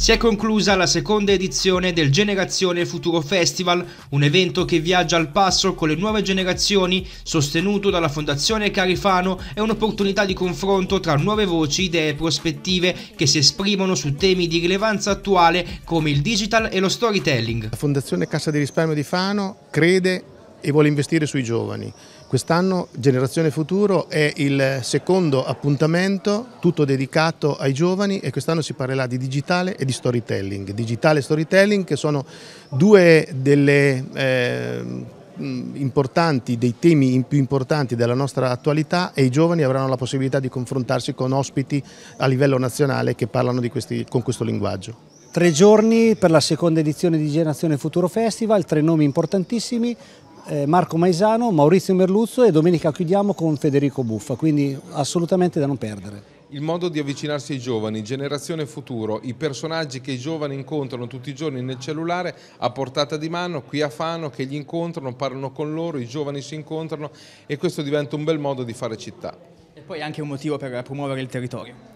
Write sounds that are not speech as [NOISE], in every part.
si è conclusa la seconda edizione del Generazione Futuro Festival, un evento che viaggia al passo con le nuove generazioni, sostenuto dalla Fondazione Carifano, è un'opportunità di confronto tra nuove voci, idee e prospettive che si esprimono su temi di rilevanza attuale come il digital e lo storytelling. La Fondazione Cassa di Risparmio di Fano crede e vuole investire sui giovani. Quest'anno Generazione Futuro è il secondo appuntamento tutto dedicato ai giovani e quest'anno si parlerà di digitale e di storytelling. Digitale e storytelling che sono due delle... Eh, mm, dei temi più importanti della nostra attualità e i giovani avranno la possibilità di confrontarsi con ospiti a livello nazionale che parlano questi, con questo linguaggio. Tre giorni per la seconda edizione di Generazione Futuro Festival, tre nomi importantissimi, eh, Marco Maisano, Maurizio Merluzzo e domenica chiudiamo con Federico Buffa, quindi assolutamente da non perdere. Il modo di avvicinarsi ai giovani, generazione futuro, i personaggi che i giovani incontrano tutti i giorni nel cellulare a portata di mano, qui a Fano, che li incontrano, parlano con loro, i giovani si incontrano e questo diventa un bel modo di fare città. E poi anche un motivo per promuovere il territorio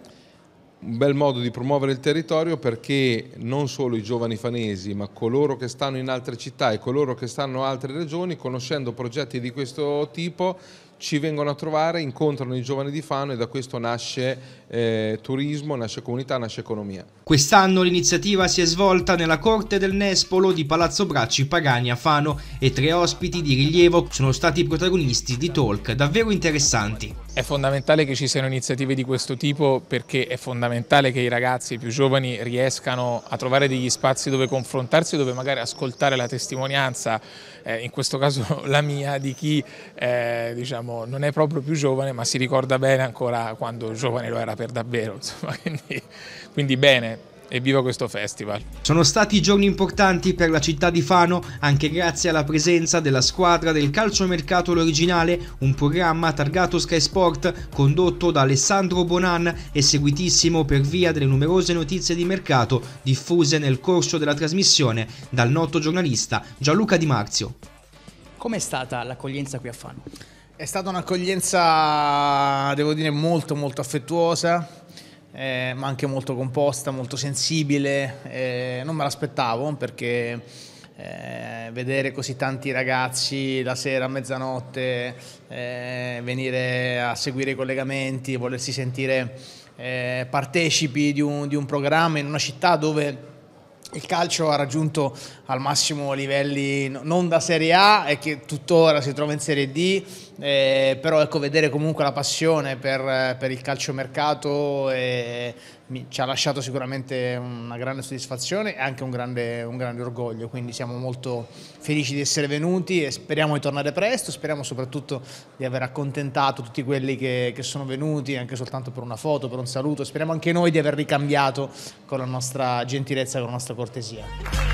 un bel modo di promuovere il territorio perché non solo i giovani fanesi, ma coloro che stanno in altre città e coloro che stanno in altre regioni, conoscendo progetti di questo tipo, ci vengono a trovare, incontrano i giovani di Fano e da questo nasce eh, turismo, nasce comunità, nasce economia. Quest'anno l'iniziativa si è svolta nella corte del Nespolo di Palazzo Bracci Pagani a Fano e tre ospiti di rilievo sono stati protagonisti di talk davvero interessanti. È fondamentale che ci siano iniziative di questo tipo perché è fondamentale che i ragazzi più giovani riescano a trovare degli spazi dove confrontarsi, dove magari ascoltare la testimonianza, eh, in questo caso [LAUGHS] la mia, di chi eh, diciamo, non è proprio più giovane ma si ricorda bene ancora quando giovane lo era per davvero. [LAUGHS] Insomma, quindi, quindi bene, e viva questo festival! Sono stati giorni importanti per la città di Fano anche grazie alla presenza della squadra del calciomercato L'Originale, un programma targato Sky Sport condotto da Alessandro Bonan e seguitissimo per via delle numerose notizie di mercato diffuse nel corso della trasmissione dal noto giornalista Gianluca Di Marzio. Com'è stata l'accoglienza qui a Fano? È stata un'accoglienza, devo dire, molto molto affettuosa, eh, ma anche molto composta, molto sensibile. Eh, non me l'aspettavo perché eh, vedere così tanti ragazzi la sera a mezzanotte eh, venire a seguire i collegamenti, volersi sentire eh, partecipi di un, di un programma in una città dove il calcio ha raggiunto al massimo livelli non da Serie A e che tuttora si trova in Serie D eh, però ecco, vedere comunque la passione per, per il calciomercato eh, mi, ci ha lasciato sicuramente una grande soddisfazione e anche un grande, un grande, orgoglio, quindi siamo molto felici di essere venuti e speriamo di tornare presto, speriamo soprattutto di aver accontentato tutti quelli che, che sono venuti, anche soltanto per una foto, per un saluto, speriamo anche noi di aver ricambiato con la nostra gentilezza, con la nostra cortesia.